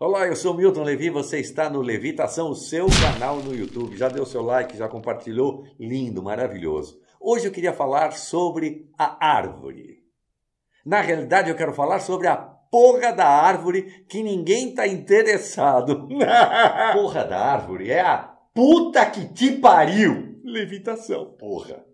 Olá, eu sou Milton Levi, você está no Levitação, o seu canal no YouTube. Já deu seu like, já compartilhou? Lindo, maravilhoso. Hoje eu queria falar sobre a árvore. Na realidade, eu quero falar sobre a porra da árvore que ninguém tá interessado. porra da árvore é a puta que te pariu. Levitação, porra.